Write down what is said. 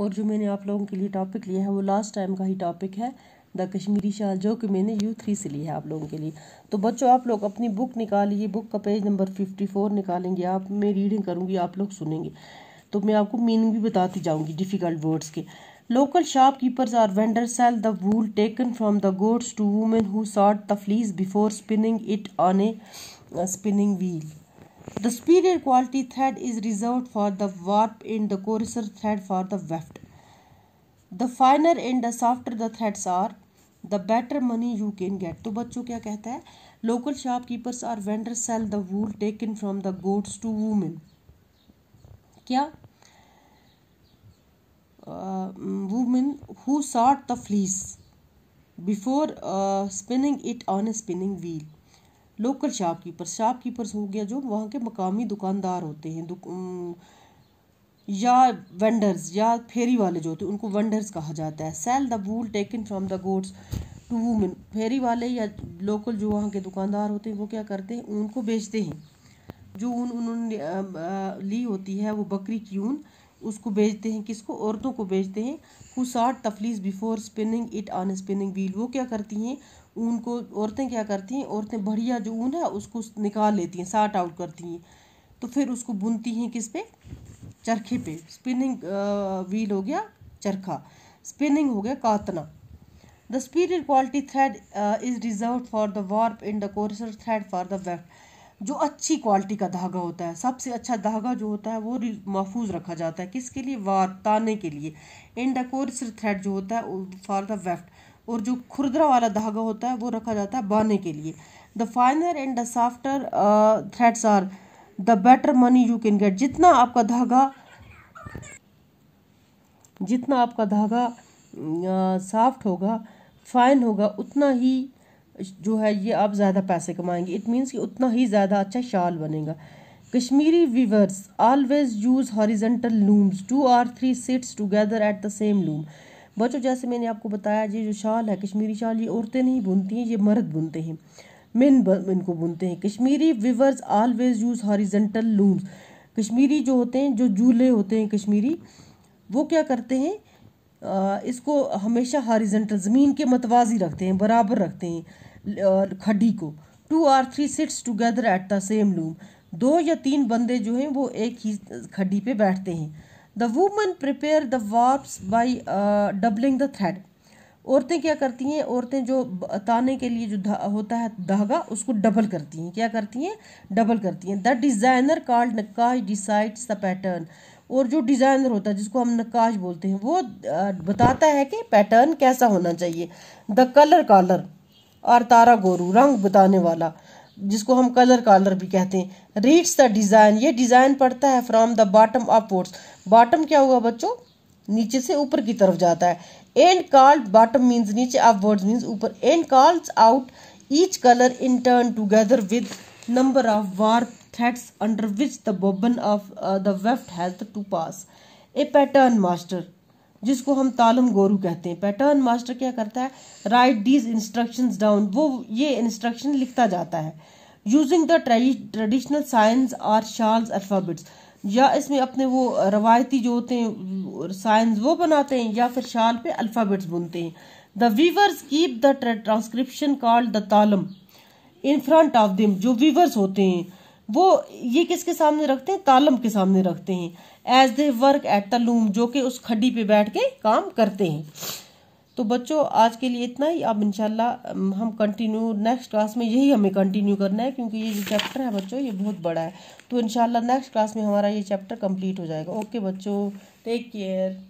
और जो मैंने आप लोगों के लिए टॉपिक लिया है वो लास्ट टाइम का ही टॉपिक है द कश्मीरी शाल जो कि मैंने यू थ्री से लिया है आप लोगों के लिए तो बच्चों आप लोग अपनी बुक निकालिए बुक का पेज नंबर फिफ्टी फोर निकालेंगे आप मैं रीडिंग करूँगी आप लोग सुनेंगे तो मैं आपको मीनिंग भी बताती जाऊँगी डिफ़िकल्ट वर्ड्स के local shopkeepers or vendor sell the wool taken from the goats to women who sort the fleece before spinning it on a spinning wheel The superior quality thread is reserved for the warp end, the coarser thread for the weft. The finer end, the softer the threads are, the better money you can get. तो बच्चों क्या कहता है Local shopkeepers or vendors sell the wool taken from the goats to women. क्या uh, Women who sort the fleece before uh, spinning it on a spinning wheel. Local shopkeeper shopkeepers हो गया जो वहाँ के मकामी दुकानदार होते हैं दुक, या वेंडर्स या फेरी वाले जो होते हैं उनको वेंडर्स कहा जाता है sell the wool taken from the goats to women फेरी वाले या लोकल जो वहाँ के दुकानदार होते हैं वो क्या करते हैं उनको बेचते हैं जो ऊन उन्होंने ली होती है वो बकरी की ऊन उसको बेचते हैं किसको औरतों को बेचते हैं who sort the fleece before spinning it on spinning wheel वो क्या करती हैं ऊन को औरतें क्या करती हैं औरतें बढ़िया जो ऊन है उसको निकाल लेती हैं साट आउट करती हैं तो फिर उसको बुनती हैं किस पे चरखे पे स्पिनिंग व्हील हो गया चरखा स्पिनिंग हो गया कातना the superior quality thread is reserved for the warp in the coarser thread for the weft जो अच्छी क्वालिटी का धागा होता है सबसे अच्छा धागा जो होता है वो महफूज रखा जाता है किसके लिए वार ताने के लिए एंड कोर्स थ्रेड जो होता है फॉर द वेफ्ट और जो खुरदरा वाला धागा होता है वो रखा जाता है बाने के लिए the finer and the softer threads are the better money you can get जितना आपका धागा जितना आपका धागा साफ्ट होगा फाइन होगा उतना ही जो है ये आप ज़्यादा पैसे कमाएंगे इट मीन्स कि उतना ही ज़्यादा अच्छा शाल बनेगा Kashmiri weavers always use horizontal looms two or three sits together at the same loom बच्चों जैसे मैंने आपको बताया ये जो शाल है कश्मीरी शाल ये औरतें नहीं बुनती हैं ये मर्द बुनते हैं मेन इनको बुनते हैं Kashmiri weavers always use horizontal looms Kashmiri जो होते हैं जो जूले होते हैं कश्मीरी वो क्या करते हैं आ, इसको हमेशा हॉरिजेंटल ज़मीन के मतवाजी रखते हैं बराबर रखते हैं खड्डी को two or three sits together at the same loom दो या तीन बंदे जो हैं वो एक ही खड्डी पे बैठते हैं the woman prepare the warps by doubling the thread औरतें क्या करती हैं औरतें जो ताने के लिए जो होता है धागा उसको डबल करती हैं क्या करती हैं डबल करती हैं the designer called naqqash decides the pattern और जो डिज़ाइनर होता है जिसको हम नक्काश बोलते हैं वो बताता है कि पैटर्न कैसा होना चाहिए द कलर कॉलर और तारा गोरू रंग बताने वाला जिसको हम कलर कॉलर भी कहते हैं रीड्स द डिज़ाइन ये डिज़ाइन पड़ता है from the bottom upwards bottom क्या हुआ बच्चों नीचे से ऊपर की तरफ जाता है एंड कॉल्ड बॉटम मीन्स नीचे अपवर्ड्स मीन्स ऊपर and calls out each colour in turn together with number of warp threads under which the bobbin of the weft health to pass a pattern master जिसको हम तालम गोरू कहते हैं pattern master क्या करता है राइट डीज instructions down वो ये इंस्ट्रक्शन लिखता जाता है using the traditional signs or shawls alphabets या इसमें अपने वो रवायती जो होते हैं साइंस वो बनाते हैं या फिर शाल पे अल्फ़ाबेट्स बुनते हैं the weavers keep the transcription called the talim in front of them जो वीवर्स होते हैं वो ये किसके सामने रखते हैं तालम के सामने रखते हैं as they work at the loom जो कि उस खड्डी पे बैठ के काम करते हैं तो बच्चों आज के लिए इतना ही अब इनशाला हम कंटिन्यू नेक्स्ट क्लास में यही हमें कंटिन्यू करना है क्योंकि ये जो चैप्टर है बच्चों ये बहुत बड़ा है तो इनशाला नेक्स्ट क्लास में हमारा ये चैप्टर कंप्लीट हो जाएगा ओके बच्चों टेक केयर